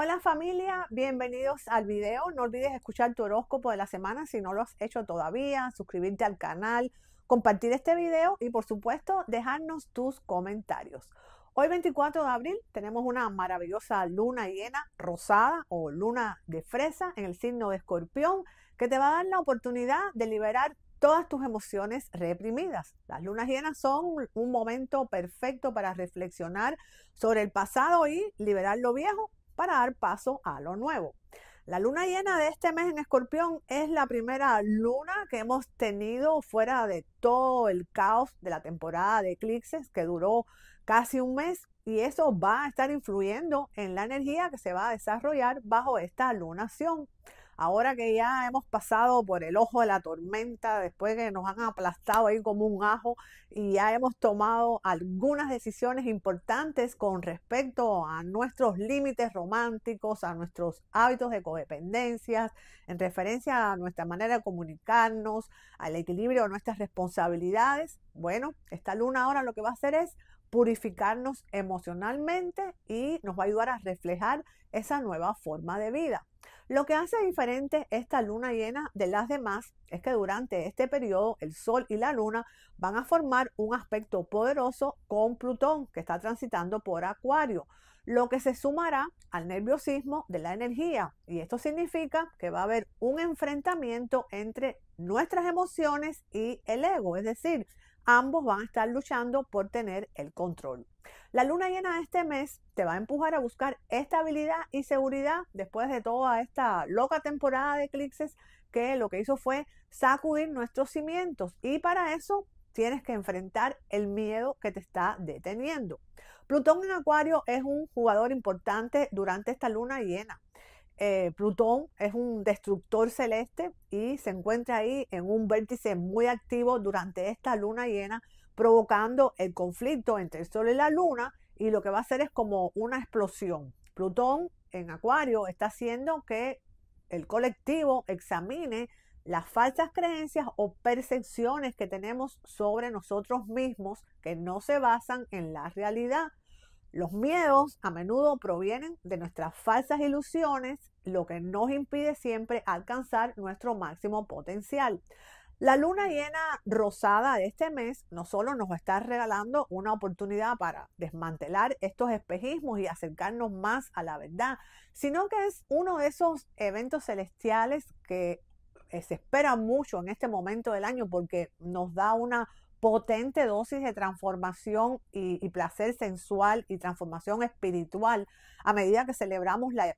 Hola familia, bienvenidos al video. No olvides escuchar tu horóscopo de la semana si no lo has hecho todavía, suscribirte al canal, compartir este video y por supuesto dejarnos tus comentarios. Hoy 24 de abril tenemos una maravillosa luna llena rosada o luna de fresa en el signo de escorpión que te va a dar la oportunidad de liberar todas tus emociones reprimidas. Las lunas llenas son un momento perfecto para reflexionar sobre el pasado y liberar lo viejo para dar paso a lo nuevo. La luna llena de este mes en Escorpión es la primera luna que hemos tenido fuera de todo el caos de la temporada de eclipses que duró casi un mes y eso va a estar influyendo en la energía que se va a desarrollar bajo esta lunación ahora que ya hemos pasado por el ojo de la tormenta, después que nos han aplastado ahí como un ajo y ya hemos tomado algunas decisiones importantes con respecto a nuestros límites románticos, a nuestros hábitos de codependencias, en referencia a nuestra manera de comunicarnos, al equilibrio de nuestras responsabilidades, bueno, esta luna ahora lo que va a hacer es purificarnos emocionalmente y nos va a ayudar a reflejar esa nueva forma de vida. Lo que hace diferente esta luna llena de las demás es que durante este periodo el Sol y la Luna van a formar un aspecto poderoso con Plutón que está transitando por Acuario, lo que se sumará al nerviosismo de la energía y esto significa que va a haber un enfrentamiento entre nuestras emociones y el ego, es decir, ambos van a estar luchando por tener el control. La luna llena de este mes te va a empujar a buscar estabilidad y seguridad después de toda esta loca temporada de eclipses que lo que hizo fue sacudir nuestros cimientos y para eso tienes que enfrentar el miedo que te está deteniendo. Plutón en Acuario es un jugador importante durante esta luna llena. Eh, Plutón es un destructor celeste y se encuentra ahí en un vértice muy activo durante esta luna llena, provocando el conflicto entre el Sol y la Luna y lo que va a hacer es como una explosión. Plutón en Acuario está haciendo que el colectivo examine las falsas creencias o percepciones que tenemos sobre nosotros mismos que no se basan en la realidad los miedos a menudo provienen de nuestras falsas ilusiones, lo que nos impide siempre alcanzar nuestro máximo potencial. La luna mm. llena rosada de este mes no solo nos está regalando una oportunidad para desmantelar estos espejismos y acercarnos más a la verdad, sino que es uno de esos eventos celestiales que eh, se espera mucho en este momento del año porque nos da una potente dosis de transformación y, placer sensual y transformación espiritual a medida que celebramos la,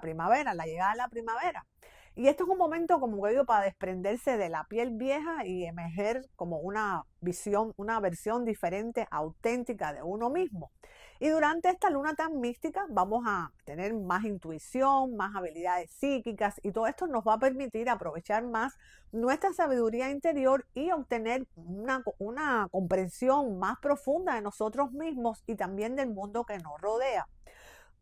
primavera, la llegada de la primavera. Y esto es un momento, como digo, para desprenderse de la piel vieja y emerger como una visión, una versión diferente, auténtica de uno mismo. Y durante esta luna tan mística vamos a tener más intuición, más habilidades psíquicas y todo esto nos va a permitir aprovechar más nuestra sabiduría interior y obtener una, una comprensión más profunda de nosotros mismos y también del mundo que nos rodea.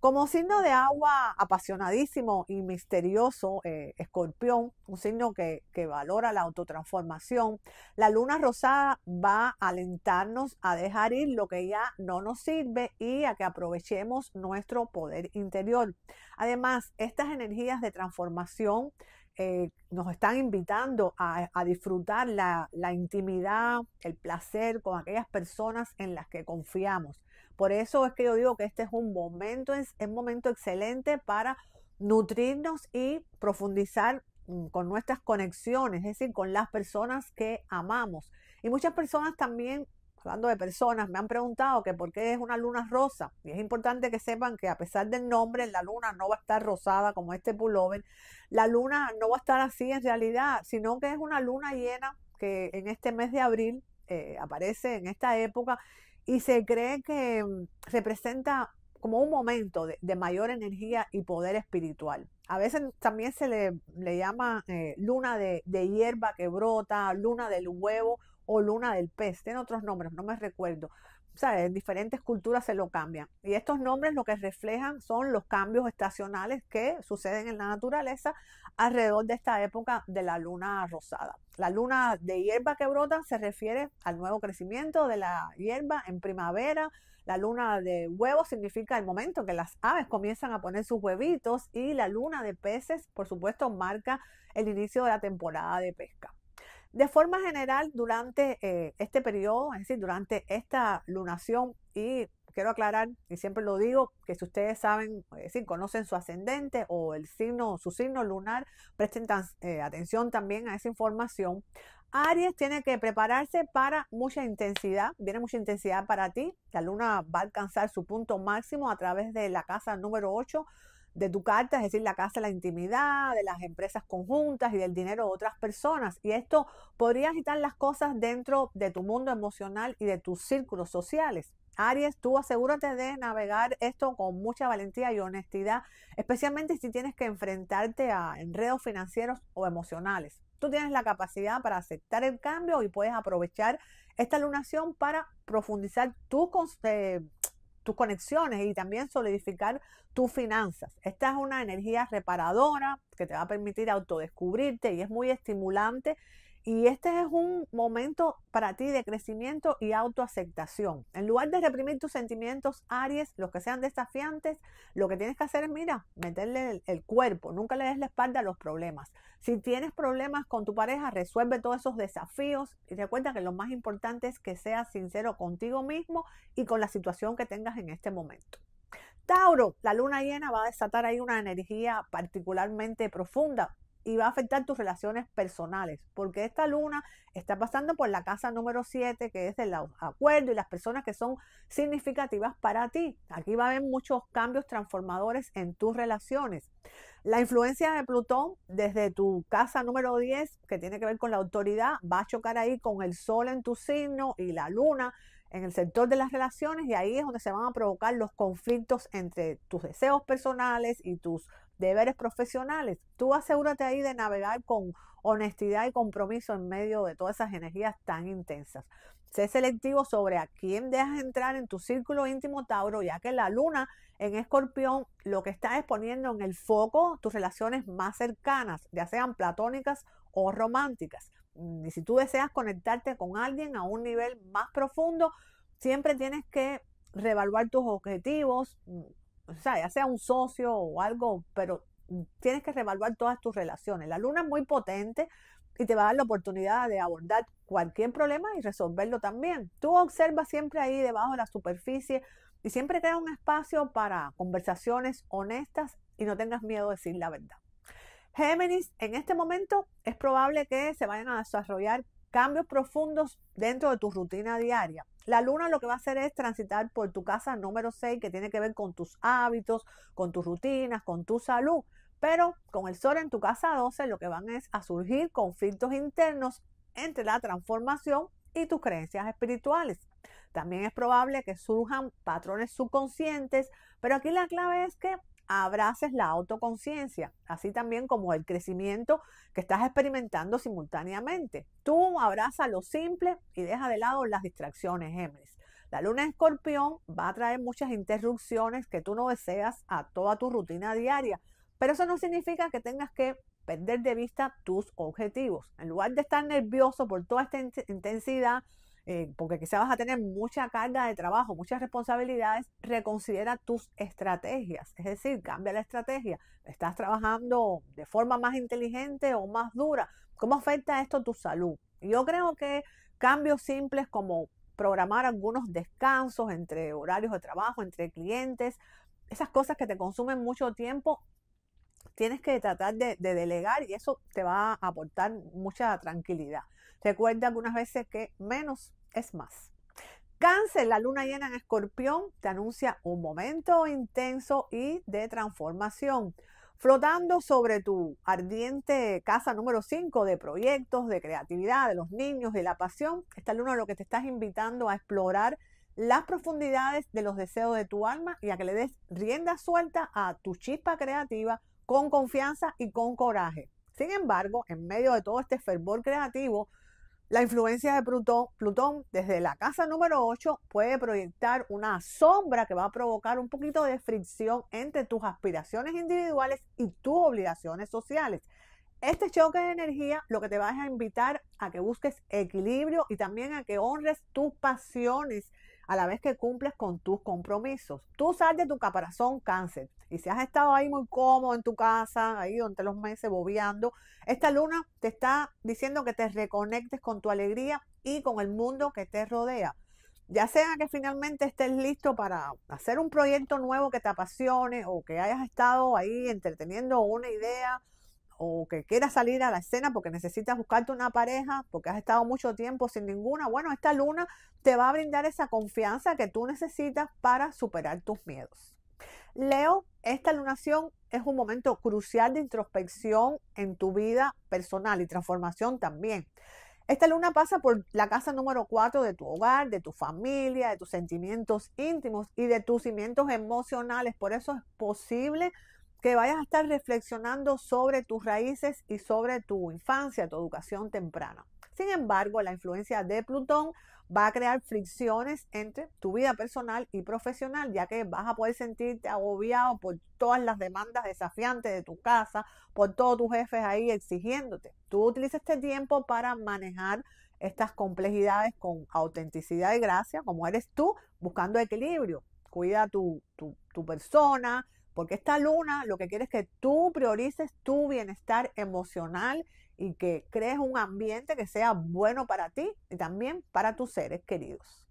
Como signo de agua apasionadísimo y misterioso, eh, escorpión, un signo que, que valora la autotransformación, la luna rosada va a alentarnos a dejar ir lo que ya no nos sirve y a que aprovechemos nuestro poder interior. Además, estas energías de transformación eh, nos están invitando a, disfrutar la, la, intimidad, el placer con aquellas personas en las que confiamos. Por eso es que yo digo que este es un momento, es un momento excelente para nutrirnos y profundizar mm, con nuestras conexiones, es decir, con las personas que amamos. Y muchas personas también hablando de personas, me han preguntado que por qué es una luna rosa. Y es importante que sepan que a pesar del nombre, la luna no va a estar rosada como este pullover. La luna no va a estar así en realidad, sino que es una luna llena que en este mes de abril eh, aparece en esta época y se cree que mm, representa como un momento de, mayor energía y poder espiritual. A veces también se le, llama eh, luna de, de, hierba que brota, luna del huevo o luna del pez, tiene otros nombres, no me recuerdo. ¿Sabes? En diferentes culturas se lo cambian. Y estos nombres lo que reflejan son los cambios estacionales que suceden en la naturaleza alrededor de esta época de la luna rosada. La luna de hierba que brota se refiere al nuevo crecimiento de la hierba en primavera. La luna de huevos significa el momento que las aves comienzan a poner sus huevitos y la luna de peces, por supuesto, marca el inicio de la temporada de pesca. De forma general, durante eh, este periodo, es decir, durante esta lunación, y quiero aclarar, y siempre lo digo, que si ustedes saben, es decir, conocen su ascendente o el signo, su signo lunar, presten eh, atención también a esa información. Aries tiene que prepararse para mucha intensidad, viene mucha intensidad para ti, la luna va a alcanzar su punto máximo a través de la casa número 8 de tu carta, es decir, la casa, la intimidad, de las empresas conjuntas y del dinero de otras personas. Y esto podría agitar las cosas dentro de tu mundo emocional y de tus círculos sociales. Aries, tú asegúrate de navegar esto con mucha valentía y honestidad, especialmente si tienes que enfrentarte a enredos financieros o emocionales. Tú tienes la capacidad para aceptar el cambio y puedes aprovechar esta lunación para profundizar tu eh, tus conexiones y también solidificar tus finanzas. Esta es una energía reparadora que te va a permitir autodescubrirte y es muy estimulante y este es un momento para ti de crecimiento y autoaceptación. En lugar de reprimir tus sentimientos, Aries, los que sean desafiantes, lo que tienes que hacer es, mira, meterle el, cuerpo, nunca le des la espalda a los problemas. Si tienes problemas con tu pareja, resuelve todos esos desafíos y recuerda que lo más importante es que seas sincero contigo mismo y con la situación que tengas en este momento. Tauro, la luna llena va a desatar ahí una energía particularmente profunda y va a afectar tus relaciones personales, porque esta luna está pasando por la casa número 7, que es el acuerdo y las personas que son significativas para ti. Aquí va a haber muchos cambios transformadores en tus relaciones. La influencia de Plutón desde tu casa número 10, que tiene que ver con la autoridad, va a chocar ahí con el sol en tu signo y la luna en el sector de las relaciones y ahí es donde se van a provocar los conflictos entre tus deseos personales y tus deberes profesionales. Tú asegúrate ahí de navegar con honestidad y compromiso en medio de todas esas energías tan intensas. Sé selectivo sobre a quién dejas entrar en tu círculo íntimo Tauro, ya que la luna en escorpión lo que está es poniendo en el foco tus relaciones más cercanas, ya sean platónicas o románticas. Mm, y si tú deseas conectarte con alguien a un nivel más profundo, siempre tienes que reevaluar tus objetivos, mm, o sea, ya sea un socio o algo, pero tienes que revaluar todas tus relaciones. La luna es muy potente y te va a dar la oportunidad de abordar cualquier problema y resolverlo también. Tú observas siempre ahí debajo de la superficie y siempre crea un espacio para conversaciones honestas y no tengas miedo de decir la verdad. Géminis, en este momento es probable que se vayan a desarrollar cambios profundos dentro de tu rutina diaria. La luna lo que va a hacer es transitar por tu casa número 6, que tiene que ver con tus hábitos, con tus rutinas, con tu salud. Pero con el sol en tu casa 12 lo que van es a surgir conflictos internos entre la transformación y tus creencias espirituales. También es probable que surjan patrones subconscientes, pero aquí la clave es que abraces la autoconciencia, así también como el crecimiento que estás experimentando simultáneamente. Tú abraza lo simple y deja de lado las distracciones, Géminis. La luna escorpión va a traer muchas interrupciones que tú no deseas a toda tu rutina diaria, pero eso no significa que tengas que perder de vista tus objetivos. En lugar de estar nervioso por toda esta intensidad, eh, porque quizá vas a tener mucha carga de trabajo, muchas responsabilidades, reconsidera tus estrategias, es decir, cambia la estrategia. ¿Estás trabajando de forma más inteligente o más dura? ¿Cómo afecta esto tu salud? Yo creo que cambios simples como programar algunos descansos entre horarios de trabajo, entre clientes, esas cosas que te consumen mucho tiempo, tienes que tratar de delegar y eso te va a aportar mucha tranquilidad. Recuerda algunas veces que menos es más. Cáncer, la luna llena en escorpión, te anuncia un momento intenso y de transformación. Flotando sobre tu ardiente casa número 5 de proyectos, de creatividad, de los niños, de la pasión, esta luna lo que te estás invitando a explorar las profundidades de los deseos de tu alma y a que le des rienda suelta a tu chispa creativa con confianza y con coraje. Sin embargo, en medio de todo este fervor creativo, la influencia de Plutón, desde la casa número 8 puede proyectar una sombra que va a provocar un poquito de fricción entre tus aspiraciones individuales y tus obligaciones sociales. Este choque de energía lo que te va a invitar a que busques equilibrio y también a que honres tus pasiones a la vez que cumples con tus compromisos. Tú sal de tu caparazón cáncer y si has estado ahí muy cómodo en tu casa, ahí durante los meses bobeando, esta luna te está diciendo que te reconectes con tu alegría y con el mundo que te rodea. Ya sea que finalmente estés listo para hacer un proyecto nuevo que te apasione o que hayas estado ahí entreteniendo una idea o que quieras salir a la escena porque necesitas buscarte una pareja, porque has estado mucho tiempo sin ninguna, bueno, esta luna te va a brindar esa confianza que tú necesitas para superar tus miedos. Leo, esta lunación es un momento crucial de introspección en tu vida personal y transformación también. Esta luna pasa por la casa número 4 de tu hogar, de tu familia, de tus sentimientos íntimos y de tus cimientos emocionales. Por eso es posible que vayas a estar reflexionando sobre tus raíces y sobre tu infancia, tu educación temprana. Sin embargo, la influencia de Plutón va a crear fricciones entre tu vida personal y profesional, ya que vas a poder sentirte agobiado por todas las demandas desafiantes de tu casa, por todos tus jefes ahí exigiéndote. Tú utilizas este tiempo para manejar estas complejidades con autenticidad y gracia, como eres tú, buscando equilibrio. Cuida tu, tu persona, porque esta luna lo que quiere es que tú priorices tu bienestar emocional y que crees un ambiente que sea bueno para ti y también para tus seres queridos.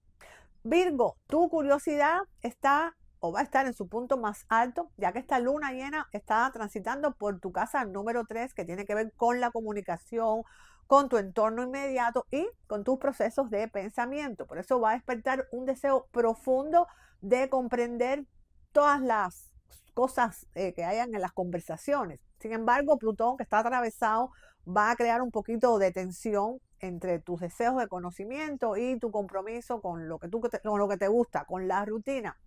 Virgo, tu curiosidad está o va a estar en su punto más alto, ya que esta luna llena está transitando por tu casa número 3, que tiene que ver con la comunicación, con tu entorno inmediato y con tus procesos de pensamiento. Por eso va a despertar un deseo profundo de comprender todas las cosas eh, que hayan en las conversaciones. Sin embargo, Plutón, que está atravesado, va a crear un poquito de tensión entre tus deseos de conocimiento y tu compromiso con lo que, tú, lo que te gusta, con la rutina.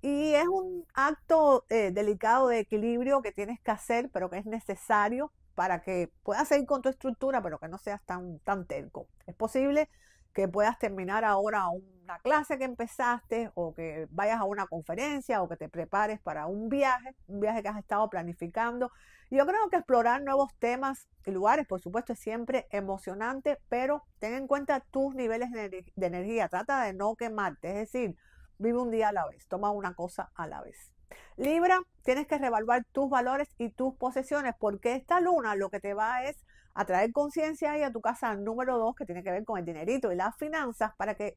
Y es un acto eh, delicado de equilibrio que tienes que hacer, pero que es necesario para que puedas seguir con tu estructura, pero que no seas tan, tan terco. Es posible que puedas terminar ahora una clase que empezaste o que vayas a una conferencia o que te prepares para un viaje, un viaje que has estado planificando. Yo creo que explorar nuevos temas y lugares, por supuesto, es siempre emocionante, pero ten en cuenta tus niveles de energía, trata de no quemarte, es decir, vive un día a la vez, toma una cosa a la vez. Libra, tienes que revaluar tus valores y tus posesiones porque esta luna lo que te va es atraer conciencia ahí a tu casa número dos, que tiene que ver con el dinerito y las finanzas, para que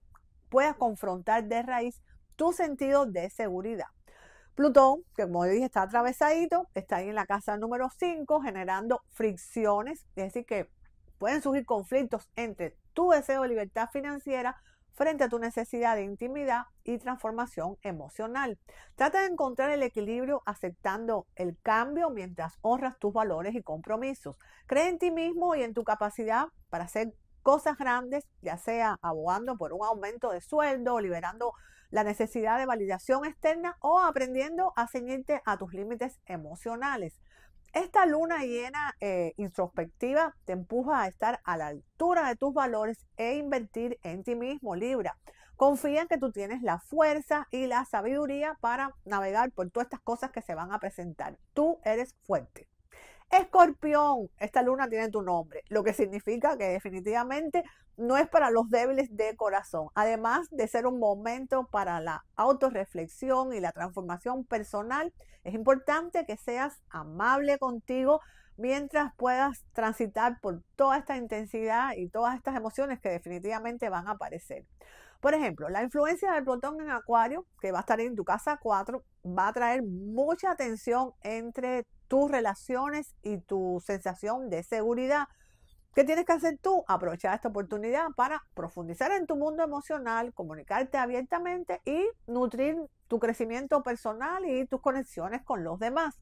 puedas confrontar de raíz tu sentido de seguridad. Plutón, que como yo dije está atravesadito, está ahí en la casa número 5 generando fricciones, es decir, que pueden surgir conflictos entre tu deseo de libertad financiera frente a tu necesidad de intimidad y transformación emocional. Trata de encontrar el equilibrio aceptando el cambio mientras honras tus valores y compromisos. Cree en ti mismo y en tu capacidad para hacer cosas grandes, ya sea abogando por un aumento de sueldo, liberando la necesidad de validación externa o aprendiendo a ceñirte a tus límites emocionales. Esta luna llena eh, introspectiva te empuja a estar a la altura de tus valores e invertir en ti mismo, Libra. Confía en que tú tienes la fuerza y la sabiduría para navegar por todas estas cosas que se van a presentar. Tú eres fuerte. Escorpión, esta luna tiene tu nombre, lo que significa que definitivamente no es para los débiles de corazón, además de ser un momento para la autorreflexión y la transformación personal, es importante que seas amable contigo mientras puedas transitar por toda esta intensidad y todas estas emociones que definitivamente van a aparecer. Por ejemplo, la influencia del Plutón en Acuario, que va a estar en tu casa 4, va a traer mucha atención entre tus relaciones y tu sensación de seguridad. ¿Qué tienes que hacer tú? Aprovechar esta oportunidad para profundizar en tu mundo emocional, comunicarte abiertamente y nutrir tu crecimiento personal y tus conexiones con los demás.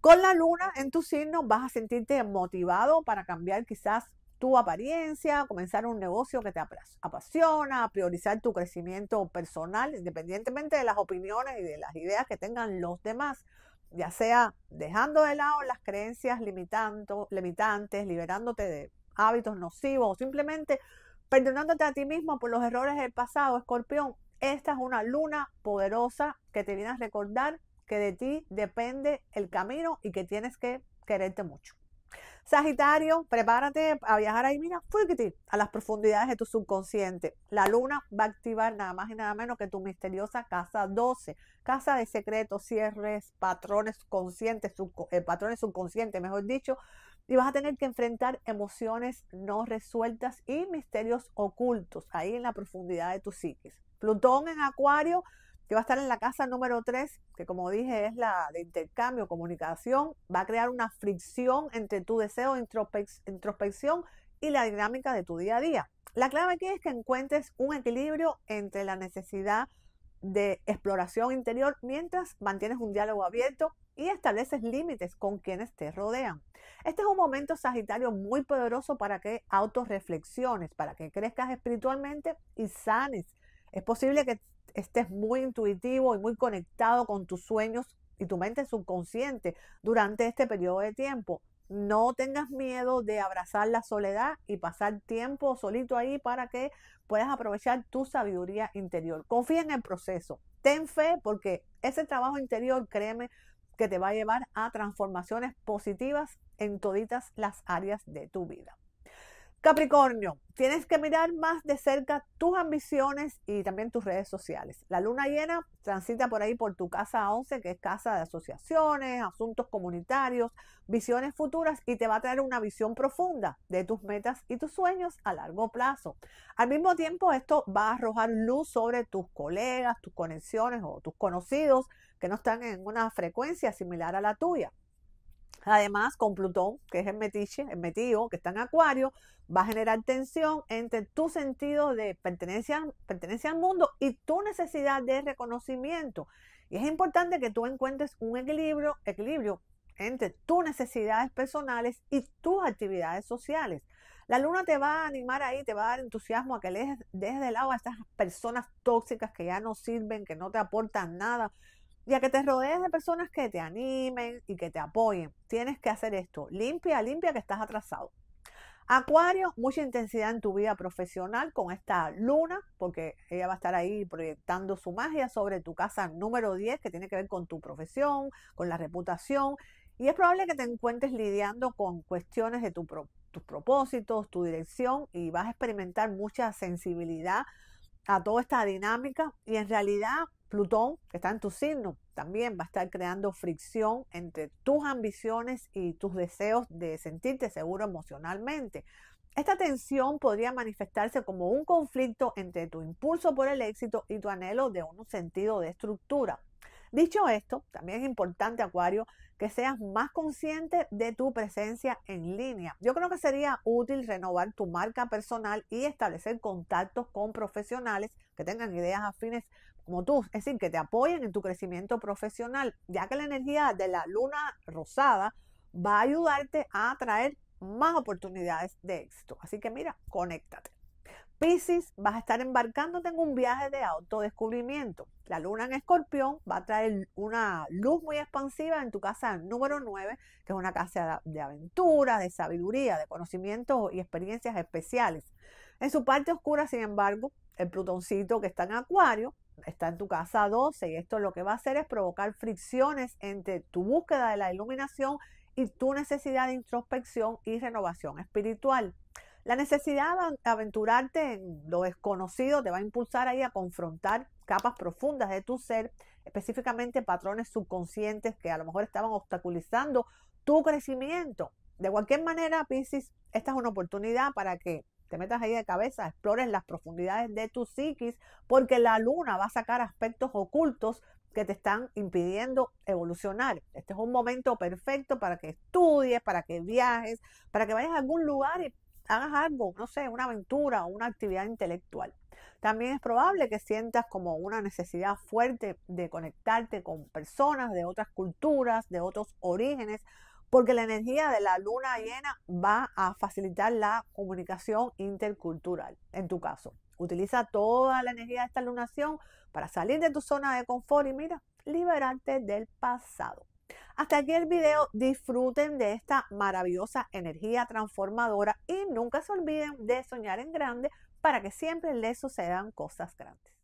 Con la luna en tu signo vas a sentirte motivado para cambiar quizás tu apariencia, comenzar un negocio que te apasiona, priorizar tu crecimiento personal, independientemente de las opiniones y de las ideas que tengan los demás ya sea dejando de lado las creencias limitantes, liberándote de hábitos nocivos o simplemente perdonándote a ti mismo por los errores del pasado, escorpión, esta es una luna poderosa que te viene a recordar que de ti depende el camino y que tienes que quererte mucho. Sagitario, prepárate a viajar ahí, mira, a las profundidades de tu subconsciente. La luna va a activar nada más y nada menos que tu misteriosa casa 12, casa de secretos, cierres, patrones conscientes, eh, patrones subconscientes, mejor dicho, y vas a tener que enfrentar emociones no resueltas y misterios ocultos ahí en la profundidad de tu psiquis. Plutón en Acuario que va a estar en la casa número 3, que como dije es la de intercambio, comunicación, va a crear una fricción entre tu deseo de introspección y la dinámica de tu día a día. La clave aquí es que encuentres un equilibrio entre la necesidad de exploración interior mientras mantienes un diálogo abierto y estableces límites con quienes te rodean. Este es un momento sagitario muy poderoso para que autorreflexiones, para que crezcas espiritualmente y sanes. Es posible que estés muy intuitivo y muy conectado con tus sueños y tu mente subconsciente durante este periodo de tiempo. No tengas miedo de abrazar la soledad y pasar tiempo solito ahí para que puedas aprovechar tu sabiduría interior. Confía en el proceso, ten fe porque ese trabajo interior, créeme, que te va a llevar a transformaciones positivas en todas las áreas de tu vida. Capricornio, tienes que mirar más de cerca tus ambiciones y también tus redes sociales. La luna llena transita por ahí por tu casa 11, que es casa de asociaciones, asuntos comunitarios, visiones futuras y te va a traer una visión profunda de tus metas y tus sueños a largo plazo. Al mismo tiempo, esto va a arrojar luz sobre tus colegas, tus conexiones o tus conocidos que no están en una frecuencia similar a la tuya. Además, con Plutón, que es el metiche, el metido, que está en Acuario, va a generar tensión entre tu sentido de pertenencia, al mundo y tu necesidad de reconocimiento. Y es importante que tú encuentres un equilibrio, equilibrio entre tus necesidades personales y tus actividades sociales. La luna te va a animar ahí, te va a dar entusiasmo a que le dejes de lado a estas personas tóxicas que ya no sirven, que no te aportan nada, y a que te rodees de personas que te animen y que te apoyen. Tienes que hacer esto. Limpia, limpia que estás atrasado. Acuario, mucha intensidad en tu vida profesional con esta luna, porque ella va a estar ahí proyectando su magia sobre tu casa número 10, que tiene que ver con tu profesión, con la reputación. Y es probable que te encuentres lidiando con cuestiones de tu tus propósitos, tu dirección, y vas a experimentar mucha sensibilidad a toda esta dinámica. Y en realidad Plutón, que está en tu signo, también va a estar creando fricción entre tus ambiciones y tus deseos de sentirte seguro emocionalmente. Esta tensión podría manifestarse como un conflicto entre tu impulso por el éxito y tu anhelo de un sentido de estructura. Dicho esto, también es importante, Acuario, que seas más consciente de tu presencia en línea. Yo creo que sería útil renovar tu marca personal y establecer contactos con profesionales que tengan ideas afines como tú, es decir, que te apoyen en tu crecimiento profesional, ya que la energía de la luna rosada va a ayudarte a atraer más oportunidades de éxito. Así que mira, conéctate. Pisces, vas a estar embarcándote en un viaje de autodescubrimiento. La luna en escorpión va a traer una luz muy expansiva en tu casa número 9, que es una casa de aventura, de sabiduría, de conocimientos y experiencias especiales. En su parte oscura, sin embargo, el plutoncito que está en acuario está en tu casa 12 y esto lo que va a hacer es provocar fricciones entre tu búsqueda de la iluminación y tu necesidad de introspección y renovación espiritual. La necesidad de aventurarte en lo desconocido te va a impulsar ahí a confrontar capas profundas de tu ser, específicamente patrones subconscientes que a lo mejor estaban obstaculizando tu crecimiento. De cualquier manera, Pisces, esta es una oportunidad para que te metas ahí de cabeza, explores las profundidades de tu psiquis, porque la luna va a sacar aspectos ocultos que te están impidiendo evolucionar. Este es un momento perfecto para que estudies, para que viajes, para que vayas a algún lugar y hagas algo, no sé, una aventura o una actividad intelectual. También es probable que sientas como una necesidad fuerte de conectarte con personas de otras culturas, de otros orígenes, porque la energía de la luna llena va a facilitar la comunicación intercultural, en tu caso. Utiliza toda la energía de esta lunación para salir de tu zona de confort y mira, liberarte del pasado. Hasta aquí el video, disfruten de esta maravillosa energía transformadora y nunca se olviden de soñar en grande para que siempre les sucedan cosas grandes.